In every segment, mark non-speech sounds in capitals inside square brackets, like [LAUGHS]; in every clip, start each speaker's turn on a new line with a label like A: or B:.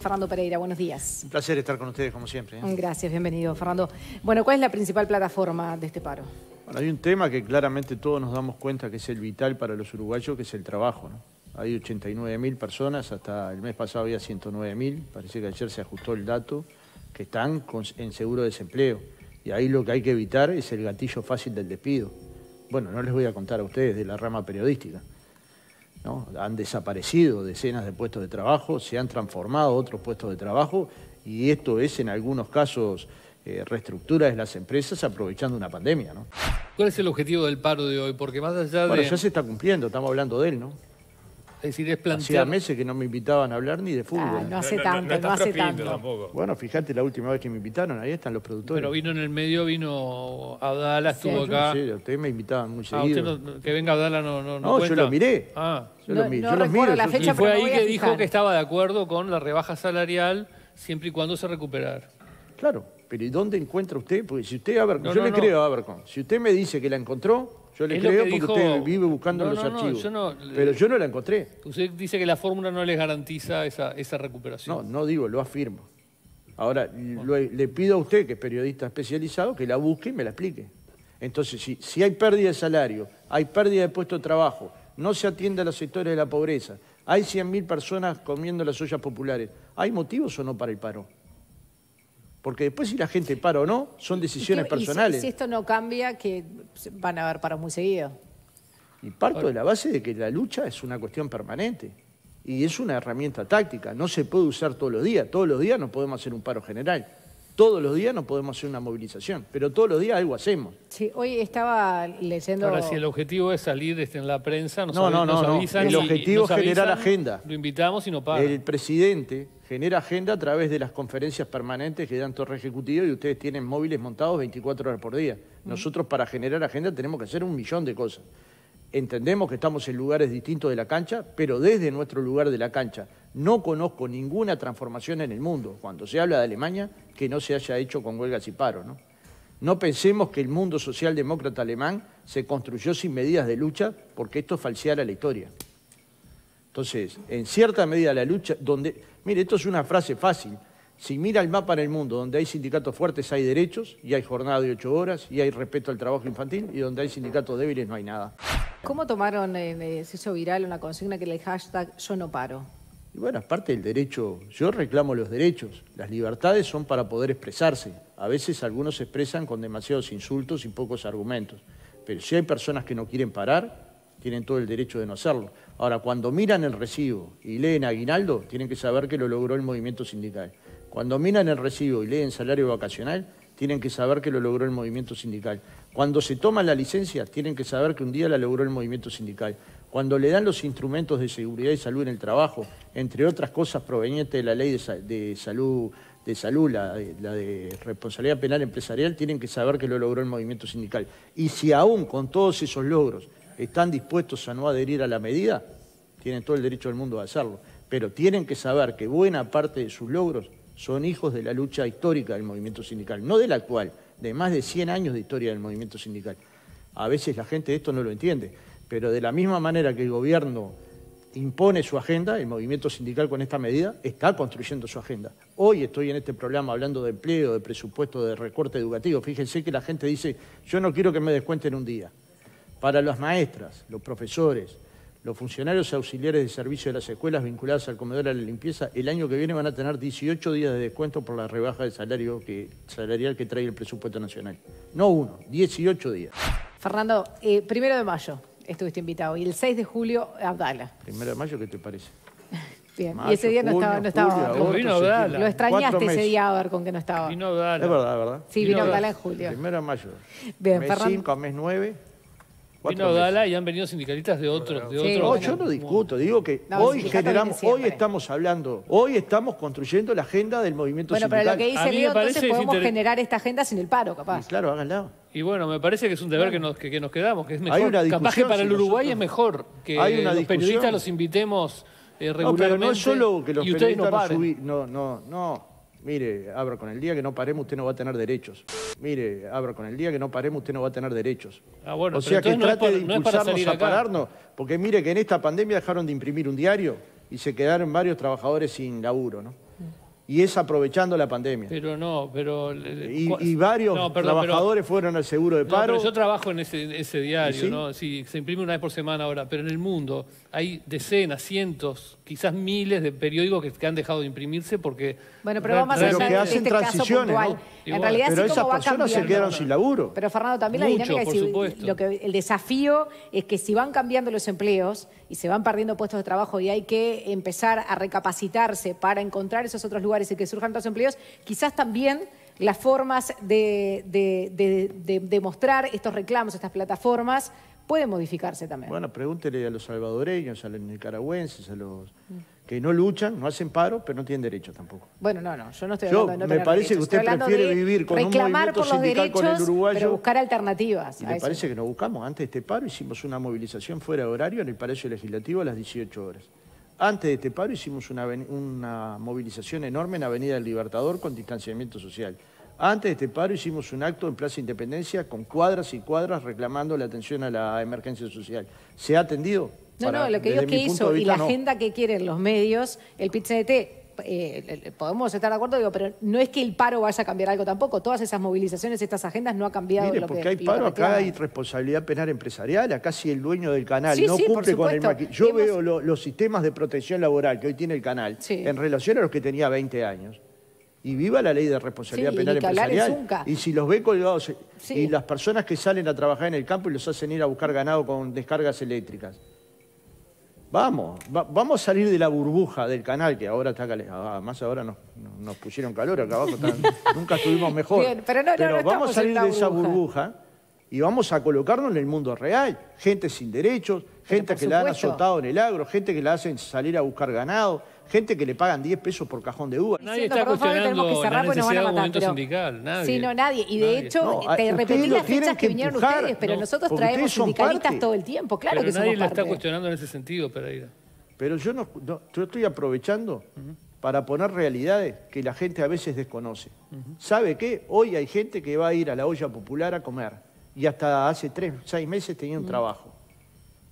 A: Fernando Pereira, buenos días.
B: Un placer estar con ustedes como siempre. ¿eh? Gracias,
A: bienvenido Fernando. Bueno, ¿cuál es la principal plataforma de este paro?
B: Bueno, hay un tema que claramente todos nos damos cuenta que es el vital para los uruguayos, que es el trabajo. Hay 89.000 personas, hasta el mes pasado había 109.000. parece que ayer se ajustó el dato, que están en seguro desempleo. Y ahí lo que hay que evitar es el gatillo fácil del despido. Bueno, no les voy a contar a ustedes de la rama periodística. Han desaparecido decenas de puestos de trabajo, se han transformado otros puestos de trabajo y esto es en algunos casos eh, reestructura de las empresas aprovechando una pandemia. ¿Cuál
C: es el objetivo del paro de hoy? Porque más allá
B: de... Bueno, ya se está cumpliendo, estamos hablando de él, ¿no? Es decir, es meses que no me invitaban a hablar ni de fútbol. no hace tanto, no, hace tanto. Bueno, fíjate la última vez que me invitaron, ahí están los productores. Pero
C: vino en el medio, vino Abdala, estuvo acá. Sí,
B: ustedes me invitaban muy ah, seguido.
C: que venga Abdala no No, no yo lo miré. Ah.
B: Yo lo miré. yo miro. La fecha, fue ahí que dijo que
C: estaba de acuerdo con la rebaja salarial siempre y cuando se recuperara.
B: Claro, pero ¿y dónde encuentra usted? Porque si usted, Abercon, yo le creo a si usted me dice que la encontró, yo le creo porque usted vive buscando los archivos. pero yo no la encontré. Usted dice que la fórmula no les garantiza esa, recuperación. No, no digo, lo afirmo. Ahora, le pido a usted, que es periodista especializado, que la busque y me la explique. Entonces, si, si hay pérdida de salario, hay pérdida de puesto de trabajo, no se atiende a los sectores de la pobreza, hay 100.000 personas comiendo las ollas populares, ¿hay motivos o no para el paro? Porque después si la gente para o no, son decisiones personales. Y si, si,
A: esto no cambia, que van a haber paros muy seguidos.
B: Y parto de la base de que la lucha es una cuestión permanente. Y es una herramienta táctica. No se puede usar todos los días. Todos los días no podemos hacer un paro general. Todos los días no podemos hacer una movilización, pero todos los días algo hacemos. Sí, hoy estaba
A: leyendo... Ahora, si
B: el
C: objetivo es salir este, en la prensa, nos, no, no, avisan... No. El objetivo es generar agenda. Lo invitamos y no paga. El
B: presidente genera agenda a través de las conferencias permanentes que dan Torre ejecutivo y ustedes tienen móviles montados 24 horas por día. Nosotros para generar agenda tenemos que hacer un millón de cosas entendemos que estamos en lugares distintos de la cancha, pero desde nuestro lugar de la cancha. No conozco ninguna transformación en el mundo, cuando se habla de Alemania, que no se haya hecho con huelgas y paro. ¿no? pensemos que el mundo socialdemócrata alemán se construyó sin medidas de lucha, porque esto falseara la historia. Entonces, en cierta medida la lucha, donde, mire, esto es una frase fácil, si mira el mapa en el mundo, donde hay sindicatos fuertes hay derechos, y hay jornada de ocho horas, y hay respeto al trabajo infantil, y donde hay sindicatos débiles no hay nada.
A: ¿Cómo tomaron, eh, se viral una consigna que el hashtag
B: Yo no paro? Y bueno, aparte del derecho, yo reclamo los derechos. Las libertades son para poder expresarse. A veces algunos se expresan con demasiados insultos y pocos argumentos. Pero si hay personas que no quieren parar, tienen todo el derecho de no hacerlo. Ahora, cuando miran el recibo y leen aguinaldo, tienen que saber que lo logró el movimiento sindical. Cuando miran el recibo y leen salario vacacional, tienen que saber que lo logró el movimiento sindical. Cuando se toma la licencia, tienen que saber que un día la logró el movimiento sindical. Cuando le dan los instrumentos de seguridad y salud en el trabajo, entre otras cosas provenientes de la ley de, salud, de salud la, la, de responsabilidad penal empresarial, tienen que saber que lo logró el movimiento sindical. Y si aún con todos esos logros están dispuestos a no adherir a la medida, tienen todo el derecho del mundo a hacerlo. Pero tienen que saber que buena parte de sus logros son hijos de la lucha histórica del movimiento sindical, no de la actual, de más de 100 años de historia del movimiento sindical. A veces la gente esto no lo entiende, pero de la misma manera que el gobierno impone su agenda, el movimiento sindical con esta medida está construyendo su agenda. Hoy estoy en este programa hablando de empleo, de presupuesto, de recorte educativo. Fíjense que la gente dice, yo no quiero que me descuenten un día. Para las maestras, los profesores, los funcionarios auxiliares de servicio de las escuelas vinculadas al comedor a la limpieza, el año que viene van a tener 18 días de descuento por la rebaja de salario que, salarial que trae el presupuesto nacional. No uno, 18 días.
A: Fernando, eh, primero de mayo estuviste invitado y el 6 de julio Abdala.
B: Primero de mayo, ¿qué te parece? [LAUGHS] Bien. y ese día no estaba. No estaba Lo extrañaste ese día, a ver, con que no estaba. Vino Abdala. Es verdad, ¿verdad? Sí, vino, Abdala en julio. Primero de mayo. mes 5 mes 9
C: y han venido sindicalistas de otros. De No, yo no
B: discuto, digo que hoy hoy estamos hablando, hoy estamos construyendo la agenda del movimiento bueno, sindical. Bueno, para lo que dice Leo, entonces podemos
A: generar esta agenda sin el paro, capaz.
B: claro, háganla.
C: Y bueno, me parece que es un deber que nos, que, nos quedamos, que es mejor. Hay una capaz que para el Uruguay es mejor que Hay una los periodistas los invitemos
B: regularmente. Eh, no, pero no es solo que los periodistas no, no, no, no. Mire, abro con el día que no paremos, usted no va a tener derechos. Mire, abro con el día que no paremos, usted no va a tener derechos. Ah, o sea que trate de impulsarnos a pararnos, porque mire que en esta pandemia dejaron de imprimir un diario y se quedaron varios trabajadores sin laburo, ¿no? y es aprovechando la pandemia. Pero no, pero... Y, varios trabajadores fueron al seguro de paro. pero
C: yo trabajo en ese, diario, ¿no? Sí, se imprime una vez por semana ahora, pero en el mundo hay decenas, cientos quizás miles de periódicos que, han dejado de imprimirse porque... Bueno, pero vamos a que hacen este caso
A: pero esas personas se quedaron
B: sin laburo.
A: Pero Fernando, también la dinámica es lo que el desafío es que si van cambiando los empleos y se van perdiendo puestos de trabajo y hay que empezar a recapacitarse para encontrar esos otros lugares y que surjan otros empleos, quizás también las formas de, de, de mostrar estos reclamos, estas plataformas, puede modificarse también.
B: Bueno, pregúntele a los salvadoreños, a los nicaragüenses, a los mm. que no luchan, no hacen paro, pero no tienen derecho tampoco.
A: Bueno, no, no, yo no estoy hablando de no Me parece que usted prefiere vivir con un movimiento sindical con el uruguayo. Pero buscar alternativas. me parece
B: que nos buscamos. Antes de este paro hicimos una movilización fuera de horario en el Palacio Legislativo a las 18 horas. Antes de este paro hicimos una, una movilización enorme en Avenida del Libertador con distanciamiento social. Antes de este paro hicimos un acto en Plaza Independencia con cuadras y cuadras reclamando la atención a la emergencia social. ¿Se ha atendido? No, no, lo que digo que y la agenda
A: que quieren los medios, el pit eh, podemos estar de acuerdo, digo, pero no es que el paro vaya a cambiar algo tampoco. Todas esas movilizaciones, estas agendas no ha cambiado. Mire, porque hay paro, acá hay
B: responsabilidad penal empresarial, acá si el dueño del canal no cumple con el Yo veo los sistemas de protección laboral que hoy tiene el canal en relación a los que tenía 20 años y viva la ley de responsabilidad penal empresarial. Y si los ve colgados eh, y las personas que salen a trabajar en el campo y los hacen ir a buscar ganado con descargas eléctricas. Vamos, vamos a salir de la burbuja del canal que ahora está ah, ahora nos, nos, pusieron calor acá abajo, [LAUGHS] nunca estuvimos mejor. pero, vamos a salir de esa burbuja y vamos a colocarnos en el mundo real. Gente sin derechos, gente que la han azotado en el agro, gente que la hacen salir a buscar ganado gente que le pagan 10 pesos por cajón de uva. Nadie está cuestionando la tenemos que cerrar movimiento
C: Sindical,
A: nadie, sí, no, nadie. Y de hecho, eh, te repetí las fechas que, vinieron ustedes, pero nosotros traemos sindicalistas todo el tiempo, claro que somos nadie la está
B: cuestionando en ese sentido, Pereira. Pero yo, no, estoy aprovechando para poner realidades que la gente a veces desconoce. ¿Sabe qué? Hoy hay gente que va a ir a la olla popular a comer y hasta hace tres, seis meses tenía un trabajo.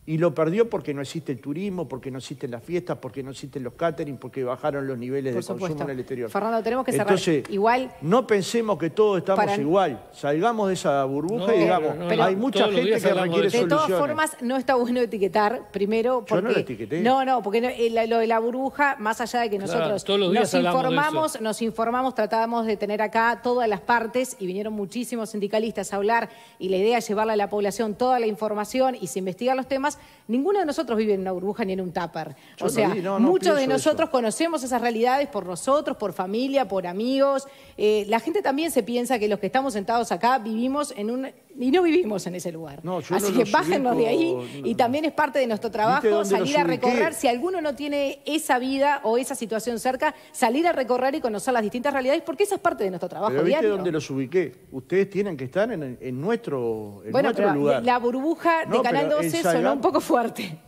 B: Y lo perdió porque no existe el turismo, porque no existen las fiestas, porque no existen los catering, porque bajaron los niveles de consumo en el exterior. Fernando, tenemos que cerrar Entonces, igual. No pensemos que todos estamos igual. Salgamos de esa burbuja y digamos, hay mucha gente que requiere de soluciones. De todas formas,
A: no está bueno etiquetar, primero porque... no lo No, no, porque lo de la burbuja, más allá de que nosotros nos informamos, nos informamos, tratábamos de tener acá todas las partes y vinieron muchísimos sindicalistas a hablar y la idea es llevarle a la población toda la información y se investigan los temas ninguno de nosotros vive en una burbuja ni en un tupper. o sea, muchos de nosotros conocemos esas realidades por nosotros, por familia, por amigos. Eh, la gente también se piensa que los que estamos sentados acá vivimos en un... y no vivimos en ese lugar. Así que pájenos de ahí y también es parte de nuestro trabajo salir a recorrer. Si alguno no tiene esa vida o esa situación cerca, salir a recorrer y conocer las distintas realidades porque esa es parte de nuestro trabajo pero ¿viste diario. dónde los
B: ubiqué? Ustedes tienen que estar en, nuestro, en bueno, La
A: burbuja de Canal 12 sonó un poco fuerte.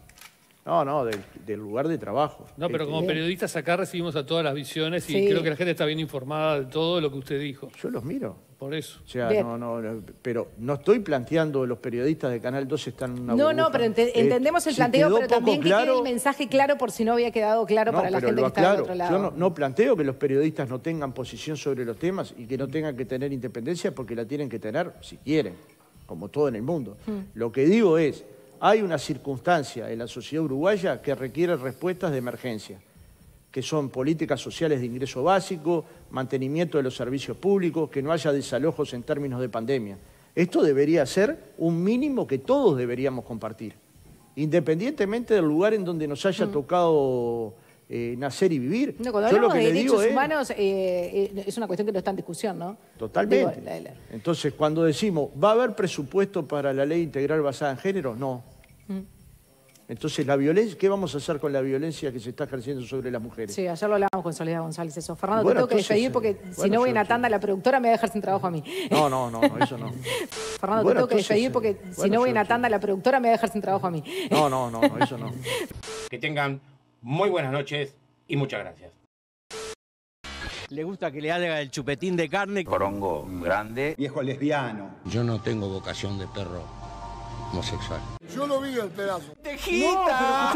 B: No, no, del, lugar de trabajo.
C: No, pero como periodistas acá recibimos a todas las visiones y creo que la gente está bien informada de todo lo que usted
B: dijo. Yo los miro. Por eso. O sea, no, no, pero no estoy planteando los periodistas de Canal 2 están en una No, no, pero eh, entendemos el planteo, pero también que quede el
A: mensaje claro por si no había quedado claro para la gente que está del otro lado.
B: Yo no, planteo que los periodistas no tengan posición sobre los temas y que no tengan que tener independencia porque la tienen que tener si quieren, como todo en el mundo. Hmm. Lo que digo es hay una circunstancia en la sociedad uruguaya que requiere respuestas de emergencia, que son políticas sociales de ingreso básico, mantenimiento de los servicios públicos, que no haya desalojos en términos de pandemia. Esto debería ser un mínimo que todos deberíamos compartir, independientemente del lugar en donde nos haya mm. tocado eh, nacer y vivir. No, cuando hablamos de derechos humanos,
A: es... Eh, eh, es una cuestión que no está en discusión, ¿no?
B: Totalmente. Entonces, cuando decimos, ¿va a haber presupuesto para la ley integral basada en género? No. Mm. Entonces, la violencia, ¿qué vamos a hacer con la violencia que se está ejerciendo sobre las mujeres?
A: Sí, ayer lo hablábamos con Soledad González eso. Fernando, te tengo que despedir porque si no voy en la tanda, la productora me va a dejar sin trabajo a mí.
B: No, no, no, eso no.
A: [LAUGHS] Fernando, te tengo que despedir porque si no voy en la tanda, la productora me va a dejar sin trabajo a mí. No, no, no, eso no.
B: [LAUGHS] que tengan muy buenas noches y muchas gracias. Le gusta que le haga el chupetín de carne. Corongo grande. Viejo lesbiano. Yo no tengo vocación de perro homosexual. Yo lo vi el pedazo. ¡Tejita!